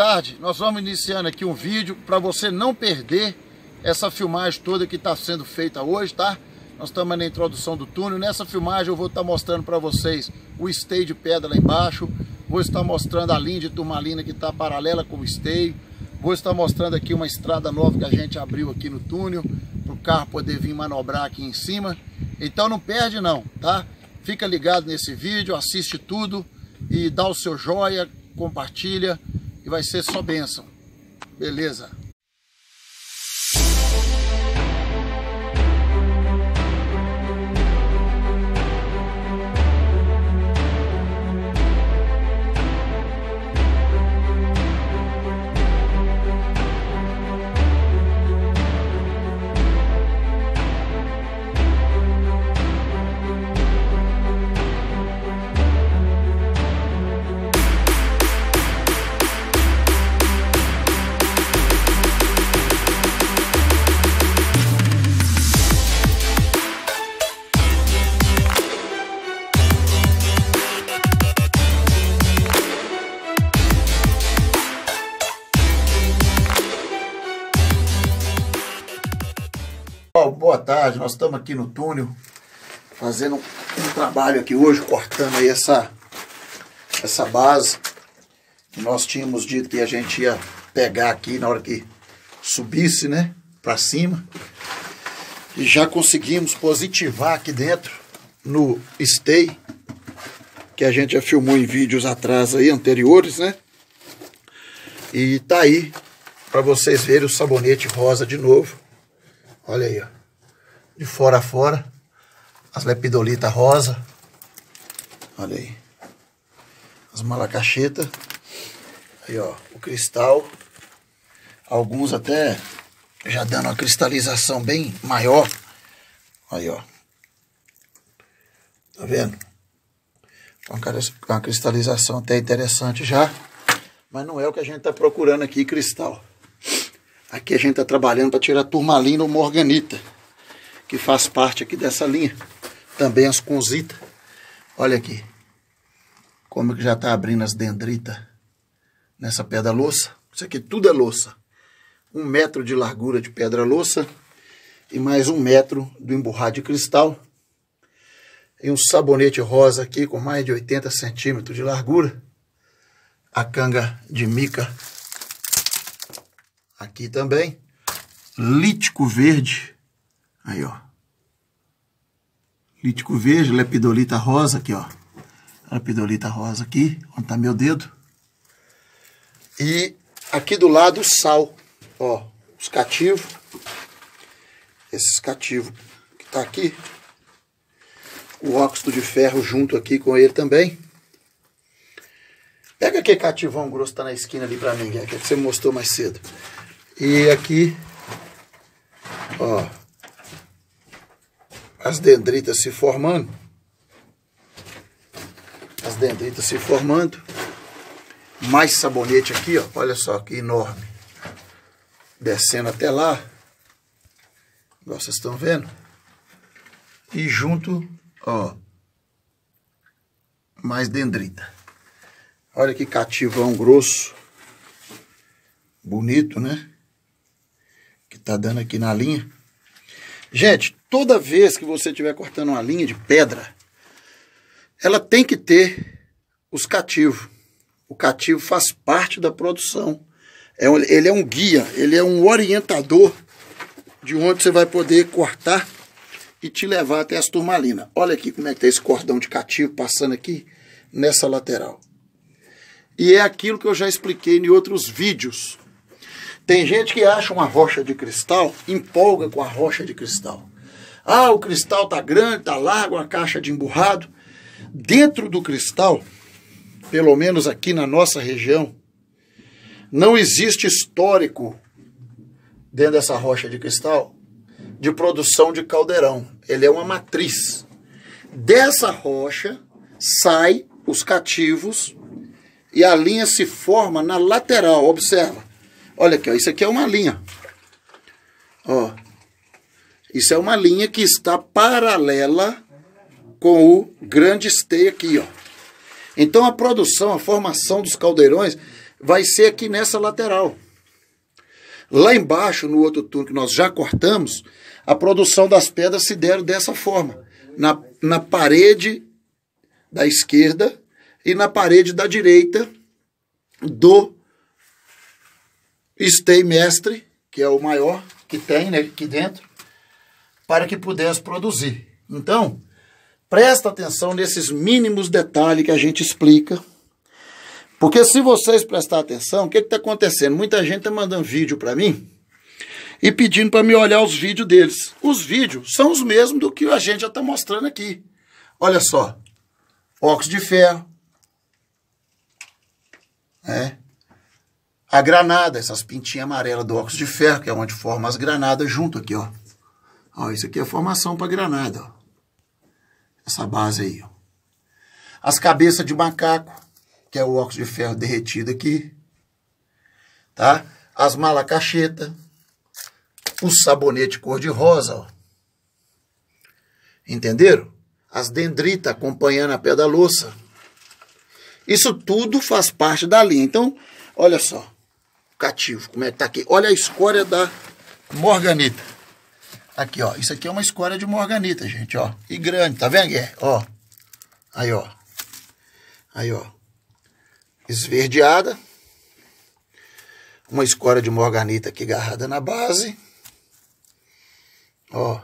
tarde nós vamos iniciando aqui um vídeo para você não perder essa filmagem toda que está sendo feita hoje, tá? Nós estamos na introdução do túnel. Nessa filmagem eu vou estar tá mostrando para vocês o stay de pedra lá embaixo. Vou estar mostrando a linha de turmalina que está paralela com o stay. Vou estar mostrando aqui uma estrada nova que a gente abriu aqui no túnel para o carro poder vir manobrar aqui em cima. Então não perde não, tá? Fica ligado nesse vídeo, assiste tudo e dá o seu joia, compartilha vai ser só bênção. Beleza. tarde. Nós estamos aqui no túnel fazendo um trabalho aqui hoje, cortando aí essa, essa base que nós tínhamos dito que a gente ia pegar aqui na hora que subisse, né, para cima. E já conseguimos positivar aqui dentro no stay, que a gente já filmou em vídeos atrás aí, anteriores, né? E tá aí para vocês verem o sabonete rosa de novo. Olha aí, ó de fora a fora, as lepidolitas rosa, olha aí, as malacachetas, aí ó, o cristal, alguns até já dando uma cristalização bem maior, aí ó, tá vendo? Uma então, cristalização até é interessante já, mas não é o que a gente tá procurando aqui, cristal. Aqui a gente está trabalhando para tirar turmalina ou morganita que faz parte aqui dessa linha. Também as conzita Olha aqui. Como que já está abrindo as dendritas nessa pedra louça. Isso aqui tudo é louça. Um metro de largura de pedra louça e mais um metro do emburrado de cristal. E um sabonete rosa aqui com mais de 80 centímetros de largura. A canga de mica aqui também. Lítico verde Aí, ó. Lítico verde, lepidolita rosa aqui, ó. Lepidolita rosa aqui, onde tá meu dedo. E aqui do lado sal, ó. Os cativos. Esses cativos que tá aqui. O óxido de ferro junto aqui com ele também. Pega aquele cativão grosso que tá na esquina ali pra mim, que, é que você mostrou mais cedo. E aqui, ó as dendritas se formando. As dendritas se formando. Mais sabonete aqui, ó. Olha só que enorme. Descendo até lá. Igual vocês estão vendo. E junto, ó. Mais dendrita. Olha que cativão grosso. Bonito, né? Que tá dando aqui na linha. Gente, toda vez que você estiver cortando uma linha de pedra, ela tem que ter os cativos. O cativo faz parte da produção. É um, ele é um guia, ele é um orientador de onde você vai poder cortar e te levar até as turmalinas. Olha aqui como é que tem tá esse cordão de cativo passando aqui nessa lateral. E é aquilo que eu já expliquei em outros vídeos. Tem gente que acha uma rocha de cristal, empolga com a rocha de cristal. Ah, o cristal tá grande, tá largo, a caixa de emburrado. Dentro do cristal, pelo menos aqui na nossa região, não existe histórico dentro dessa rocha de cristal de produção de caldeirão. Ele é uma matriz. Dessa rocha sai os cativos e a linha se forma na lateral, observa. Olha aqui, ó, isso aqui é uma linha. Ó, isso é uma linha que está paralela com o grande esteio aqui, ó. Então a produção, a formação dos caldeirões vai ser aqui nessa lateral. Lá embaixo, no outro turno que nós já cortamos, a produção das pedras se deram dessa forma. Na, na parede da esquerda e na parede da direita do Stay Mestre, que é o maior que tem né, aqui dentro, para que pudesse produzir. Então, presta atenção nesses mínimos detalhes que a gente explica. Porque se vocês prestar atenção, o que está acontecendo? Muita gente está mandando vídeo para mim e pedindo para me olhar os vídeos deles. Os vídeos são os mesmos do que a gente já está mostrando aqui. Olha só, óxido de ferro, é a granada, essas pintinhas amarelas do óxido de ferro, que é onde forma as granadas junto aqui, ó. Ó, isso aqui é formação para granada, ó. Essa base aí, ó. As cabeças de macaco, que é o óxido de ferro derretido aqui, tá? As malacacheta o sabonete cor-de-rosa, ó. Entenderam? As dendritas acompanhando a pé da louça. Isso tudo faz parte da linha. Então, olha só cativo. Como é que tá aqui? Olha a escória da morganita. Aqui, ó. Isso aqui é uma escória de morganita, gente, ó. E grande, tá vendo, Guerra? É, ó. Aí, ó. Aí, ó. Esverdeada. Uma escória de morganita aqui agarrada na base. Ó.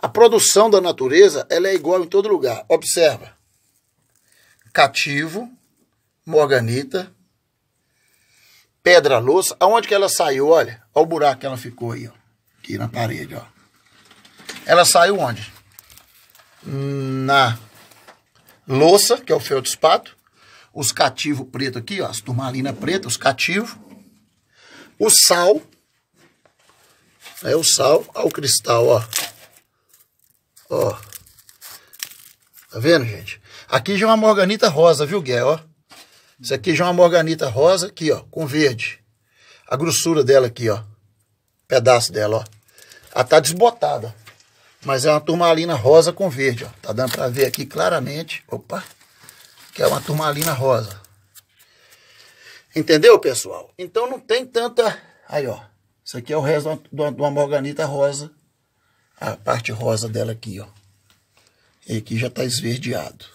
A produção da natureza, ela é igual em todo lugar. Observa. Cativo, morganita, pedra louça, aonde que ela saiu, olha, olha o buraco que ela ficou aí, ó, aqui na parede, ó. Ela saiu onde? Na louça, que é o espato, os cativos preto aqui, ó, as turmalina preta, os cativos, o sal, é o sal ao cristal, ó. Ó. Tá vendo, gente? Aqui já é uma morganita rosa, viu, Gué, ó. Isso aqui já é uma morganita rosa aqui, ó, com verde. A grossura dela aqui, ó. Pedaço dela, ó. Ela tá desbotada. Mas é uma turmalina rosa com verde, ó. Tá dando para ver aqui claramente. Opa! Que é uma turmalina rosa. Entendeu, pessoal? Então não tem tanta... Aí, ó. Isso aqui é o resto de uma, de uma morganita rosa. A parte rosa dela aqui, ó. E aqui já tá esverdeado.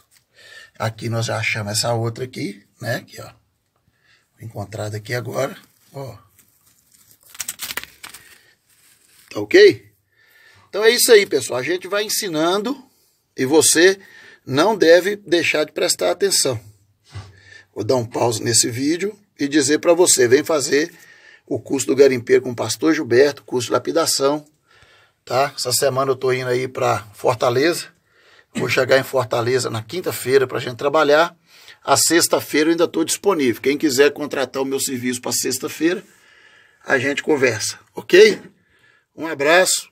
Aqui nós já achamos essa outra aqui, né? Aqui, ó. Encontrado aqui agora, ó. Tá ok? Então é isso aí, pessoal. A gente vai ensinando e você não deve deixar de prestar atenção. Vou dar um pause nesse vídeo e dizer para você, vem fazer o curso do garimpeiro com o pastor Gilberto, curso de lapidação, tá? Essa semana eu tô indo aí para Fortaleza. Vou chegar em Fortaleza na quinta-feira para a gente trabalhar. A sexta-feira eu ainda estou disponível. Quem quiser contratar o meu serviço para sexta-feira, a gente conversa, ok? Um abraço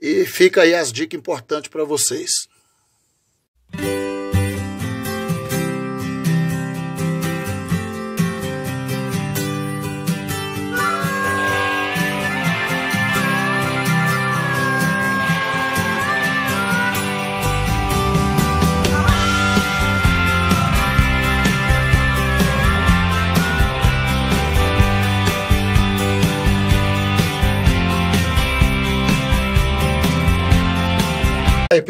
e fica aí as dicas importantes para vocês.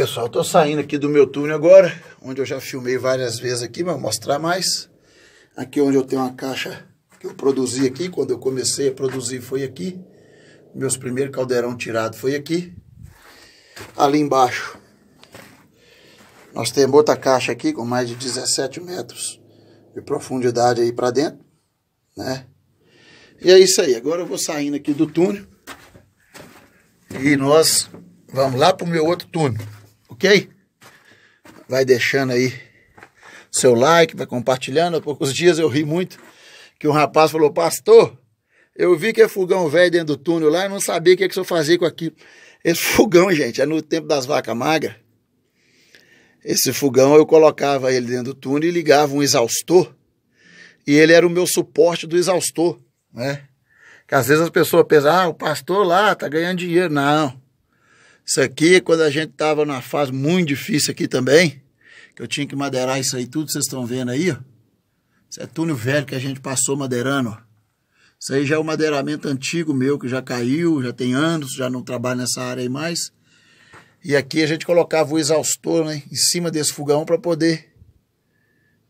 pessoal, estou saindo aqui do meu túnel agora, onde eu já filmei várias vezes aqui, mas vou mostrar mais. Aqui onde eu tenho uma caixa que eu produzi aqui, quando eu comecei a produzir foi aqui. Meus primeiros caldeirão tirado foi aqui. Ali embaixo, nós temos outra caixa aqui com mais de 17 metros de profundidade aí para dentro, né? E é isso aí, agora eu vou saindo aqui do túnel e nós vamos lá para o meu outro túnel ok? Vai deixando aí seu like, vai compartilhando. Há poucos dias eu ri muito que um rapaz falou, pastor, eu vi que é fogão velho dentro do túnel lá, e não sabia o que, é que o senhor fazia com aquilo. Esse fogão, gente, é no tempo das vacas magras. Esse fogão eu colocava ele dentro do túnel e ligava um exaustor. E ele era o meu suporte do exaustor, né? Que às vezes as pessoas pensam, ah, o pastor lá tá ganhando dinheiro. Não. Isso aqui, quando a gente estava numa fase muito difícil aqui também, que eu tinha que madeirar isso aí tudo, vocês estão vendo aí, ó. Isso é túnel velho que a gente passou madeirando, ó. Isso aí já é o um madeiramento antigo meu, que já caiu, já tem anos, já não trabalho nessa área aí mais. E aqui a gente colocava o exaustor né, em cima desse fogão para poder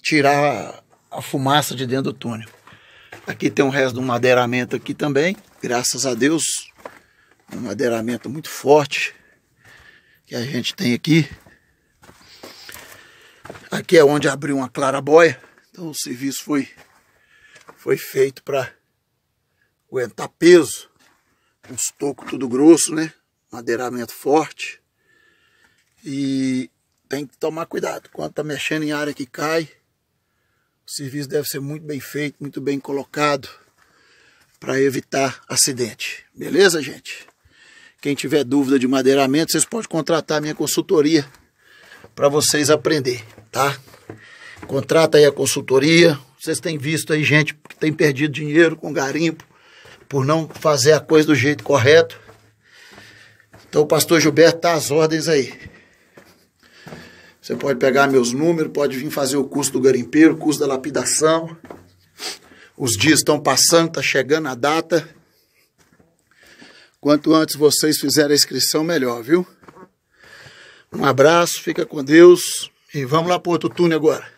tirar a fumaça de dentro do túnel. Aqui tem um resto de um madeiramento aqui também, graças a Deus. Um madeiramento muito forte que a gente tem aqui. Aqui é onde abriu uma clarabóia, então o serviço foi, foi feito para aguentar peso, uns tocos tudo grosso, né? Madeiramento forte. E tem que tomar cuidado, quando tá mexendo em área que cai, o serviço deve ser muito bem feito, muito bem colocado para evitar acidente. Beleza, gente? Quem tiver dúvida de madeiramento, vocês podem contratar a minha consultoria para vocês aprender, tá? Contrata aí a consultoria. Vocês têm visto aí gente que tem perdido dinheiro com garimpo por não fazer a coisa do jeito correto. Então o pastor Gilberto tá às ordens aí. Você pode pegar meus números, pode vir fazer o curso do garimpeiro, o curso da lapidação. Os dias estão passando, tá chegando a data. Quanto antes vocês fizerem a inscrição, melhor, viu? Um abraço, fica com Deus e vamos lá para outro túnel agora.